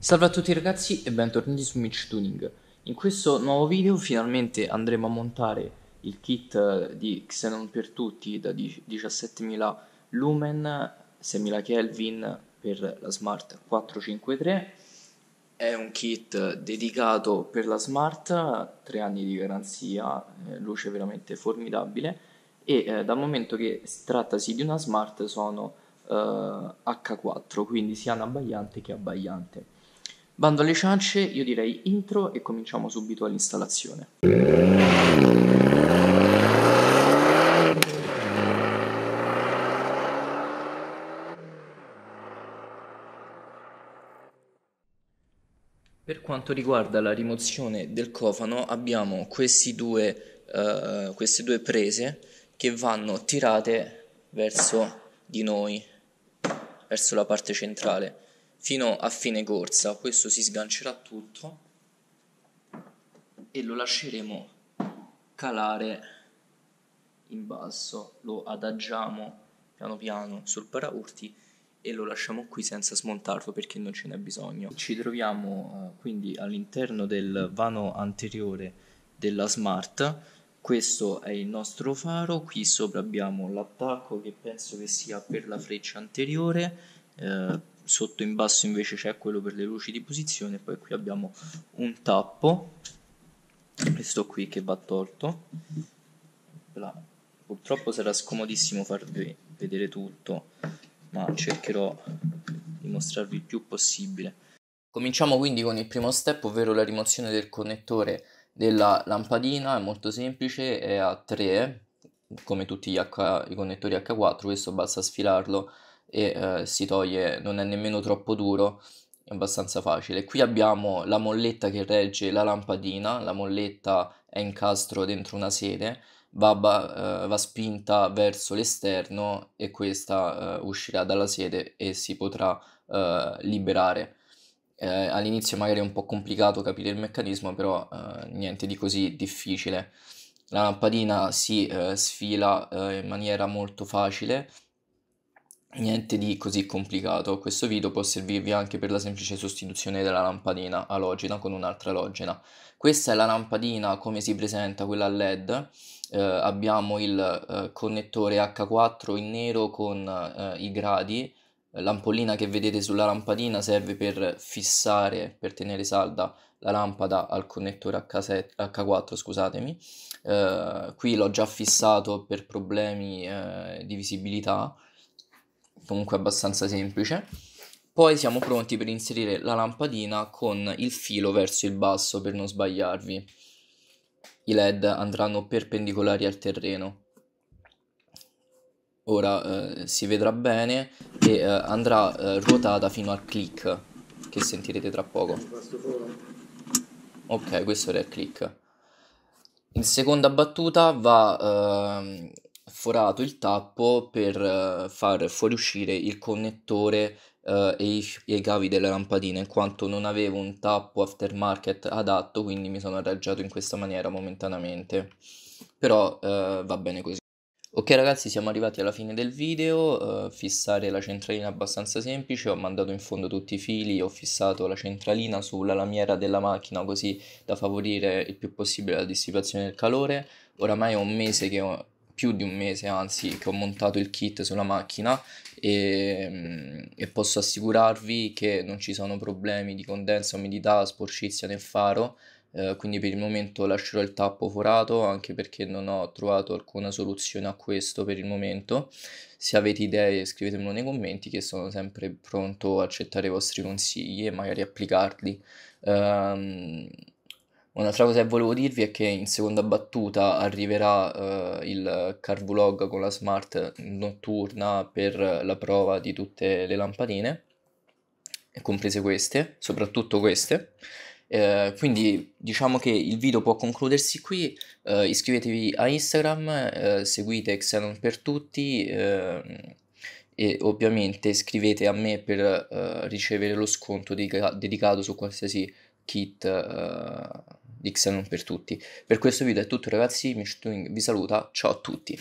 Salve a tutti ragazzi e bentornati su Mitch Tuning In questo nuovo video finalmente andremo a montare il kit eh, di Xenon per tutti da 17.000 lumen 6.000 Kelvin per la Smart 453 È un kit dedicato per la Smart, 3 anni di garanzia, eh, luce veramente formidabile e eh, dal momento che trattasi di una Smart sono eh, H4 quindi sia un abbagliante che abbagliante Bando alle ciance, io direi intro e cominciamo subito all'installazione. Per quanto riguarda la rimozione del cofano abbiamo due, uh, queste due prese che vanno tirate verso di noi, verso la parte centrale fino a fine corsa questo si sgancerà tutto e lo lasceremo calare in basso lo adagiamo piano piano sul paraurti e lo lasciamo qui senza smontarlo perché non ce n'è bisogno ci troviamo eh, quindi all'interno del vano anteriore della smart questo è il nostro faro qui sopra abbiamo l'attacco che penso che sia per la freccia anteriore eh, sotto in basso invece c'è quello per le luci di posizione, poi qui abbiamo un tappo, questo qui che va tolto, purtroppo sarà scomodissimo farvi vedere tutto, ma cercherò di mostrarvi il più possibile. Cominciamo quindi con il primo step, ovvero la rimozione del connettore della lampadina, è molto semplice, è a 3, come tutti H, i connettori H4, questo basta sfilarlo e eh, si toglie, non è nemmeno troppo duro, è abbastanza facile. Qui abbiamo la molletta che regge la lampadina, la molletta è incastro dentro una sede, va, ba- eh, va spinta verso l'esterno e questa eh, uscirà dalla sede e si potrà eh, liberare. Eh, all'inizio magari è un po' complicato capire il meccanismo, però eh, niente di così difficile. La lampadina si eh, sfila in maniera molto facile Niente di così complicato, questo video può servirvi anche per la semplice sostituzione della lampadina alogena con un'altra alogena. Questa è la lampadina come si presenta, quella a LED, eh, abbiamo il eh, connettore H4 in nero con eh, i gradi, l'ampollina che vedete sulla lampadina serve per fissare, per tenere salda la lampada al connettore H7, H4, scusatemi. Eh, qui l'ho già fissato per problemi eh, di visibilità comunque abbastanza semplice. Poi siamo pronti per inserire la lampadina con il filo verso il basso per non sbagliarvi. I led andranno perpendicolari al terreno. Ora eh, si vedrà bene e eh, andrà eh, ruotata fino al click che sentirete tra poco. Ok, questo era il click. In seconda battuta va ehm, forato il tappo per eh, far fuoriuscire il connettore eh, e i, e, i, cavi della lampadina in quanto non avevo un tappo aftermarket adatto quindi mi sono arrangiato in questa maniera momentaneamente però eh, va bene così Ok ragazzi siamo arrivati alla fine del video, uh, fissare la centralina è abbastanza semplice, ho mandato in fondo tutti i fili, ho fissato la centralina sulla lamiera della macchina così da favorire il più possibile la dissipazione del calore, oramai è un mese che ho più di un mese, anzi, che ho montato il kit sulla macchina e, e posso assicurarvi che non ci sono problemi di condensa, umidità, sporcizia nel faro. Eh, quindi per il momento lascerò il tappo forato anche perché non ho trovato alcuna soluzione a questo per il momento. Se avete idee scrivetemelo nei commenti che sono sempre pronto a accettare i vostri consigli e magari applicarli. Um, Un'altra cosa che volevo dirvi è che in seconda battuta arriverà eh, il Carvlog con la smart notturna per la prova di tutte le lampadine, comprese queste, soprattutto queste. Eh, quindi diciamo che il video può concludersi qui, eh, iscrivetevi a Instagram, eh, seguite Xenon per tutti eh, e ovviamente scrivete a me per uh, ricevere lo sconto dedicato su qualsiasi kit uh, di Xenon per tutti. Per questo video è tutto ragazzi, Mishtuing vi saluta, ciao a tutti.